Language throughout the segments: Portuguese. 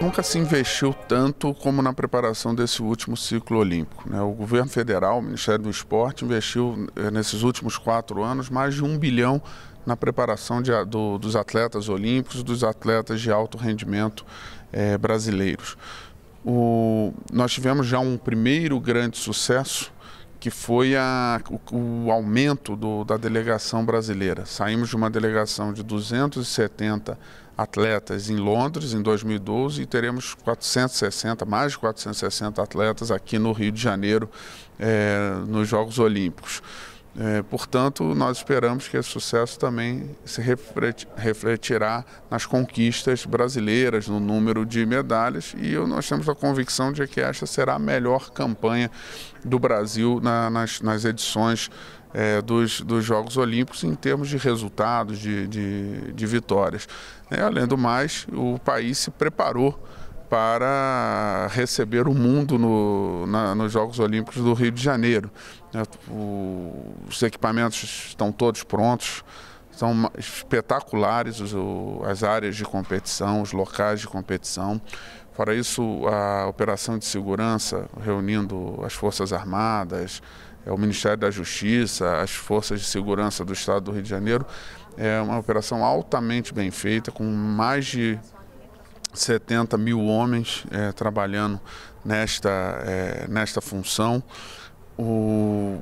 nunca se investiu tanto como na preparação desse último ciclo olímpico. Né? O governo federal, o Ministério do Esporte, investiu eh, nesses últimos quatro anos mais de um bilhão na preparação de, do, dos atletas olímpicos, dos atletas de alto rendimento eh, brasileiros. O, nós tivemos já um primeiro grande sucesso, que foi a, o, o aumento do, da delegação brasileira. Saímos de uma delegação de 270 atletas em Londres em 2012 e teremos 460, mais de 460 atletas aqui no Rio de Janeiro eh, nos Jogos Olímpicos. É, portanto, nós esperamos que esse sucesso também se refletirá nas conquistas brasileiras, no número de medalhas, e nós temos a convicção de que esta será a melhor campanha do Brasil na, nas, nas, edições é, dos, dos, Jogos Olímpicos em termos de resultados, de, de, de vitórias. É, além do mais, o país se preparou para receber o mundo no, na, nos Jogos Olímpicos do Rio de Janeiro. Né? O, os equipamentos estão todos prontos, são espetaculares o, as áreas de competição, os locais de competição. Fora isso, a operação de segurança, reunindo as Forças Armadas, é, o Ministério da Justiça, as Forças de Segurança do Estado do Rio de Janeiro, é uma operação altamente bem feita, com mais de 70 mil homens é, trabalhando nesta, é, nesta função, o,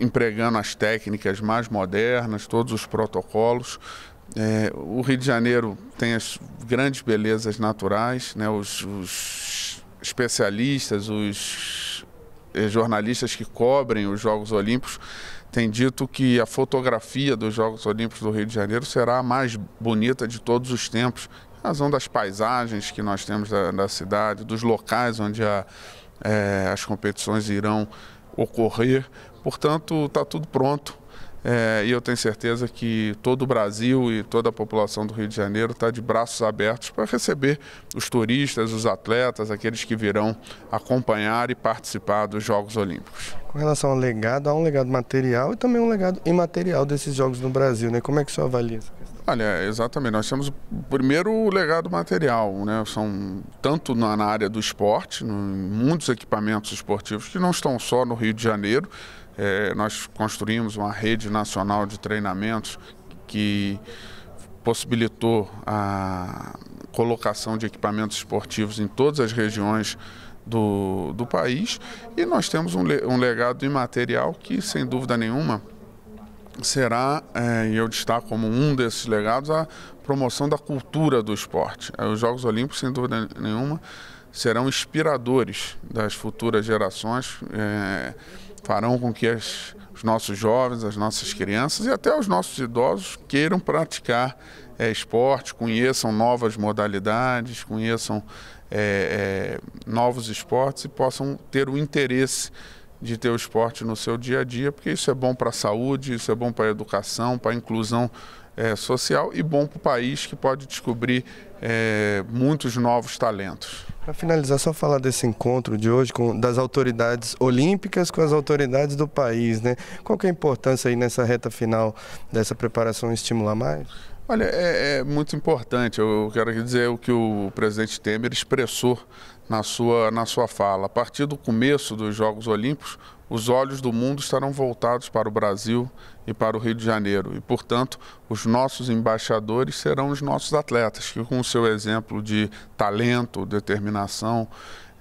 empregando as técnicas mais modernas, todos os protocolos. É, o Rio de Janeiro tem as grandes belezas naturais, né? os, os especialistas, os eh, jornalistas que cobrem os Jogos Olímpicos têm dito que a fotografia dos Jogos Olímpicos do Rio de Janeiro será a mais bonita de todos os tempos razão das paisagens que nós temos da, da cidade, dos locais onde a, é, as competições irão ocorrer. Portanto, está tudo pronto. É, e eu tenho certeza que todo o Brasil e toda a população do Rio de Janeiro está de braços abertos para receber os turistas, os atletas, aqueles que virão acompanhar e participar dos Jogos Olímpicos. Com relação ao legado, há um legado material e também um legado imaterial desses Jogos no Brasil, né? Como é que o senhor avalia isso? Olha, exatamente. Nós temos o primeiro legado material, né? São tanto na, na área do esporte, no, muitos equipamentos esportivos que não estão só no Rio de Janeiro. É, nós construímos uma rede nacional de treinamentos que possibilitou a colocação de equipamentos esportivos em todas as regiões do, do país. E nós temos um, um legado imaterial que, sem dúvida nenhuma, será, é, e eu destaco como um desses legados, a promoção da cultura do esporte. É, os Jogos Olímpicos, sem dúvida nenhuma, serão inspiradores das futuras gerações, é, farão com que as, os nossos jovens, as nossas crianças e até os nossos idosos queiram praticar é, esporte, conheçam novas modalidades, conheçam é, é, novos esportes e possam ter o interesse de ter o esporte no seu dia a dia, porque isso é bom para a saúde, isso é bom para a educação, para a inclusão é, social e bom para o país que pode descobrir é, muitos novos talentos. Para finalizar, só falar desse encontro de hoje com, das autoridades olímpicas com as autoridades do país, né? Qual que é a importância aí nessa reta final dessa preparação Estimular Mais? Olha, é, é, muito importante. Eu quero dizer o que o presidente Temer expressou na sua, na sua fala. A partir do começo dos Jogos Olímpicos, os olhos do mundo estarão voltados para o Brasil e para o Rio de Janeiro. E, portanto, os nossos embaixadores serão os nossos atletas, que, com o seu exemplo de talento, determinação,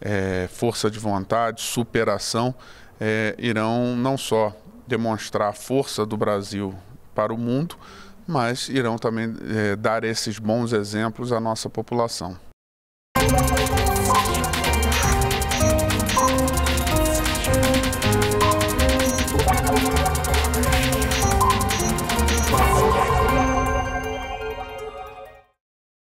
é, força de vontade, superação, é, irão não só demonstrar a força do Brasil para o mundo, mas irão também eh, dar esses bons exemplos à nossa população.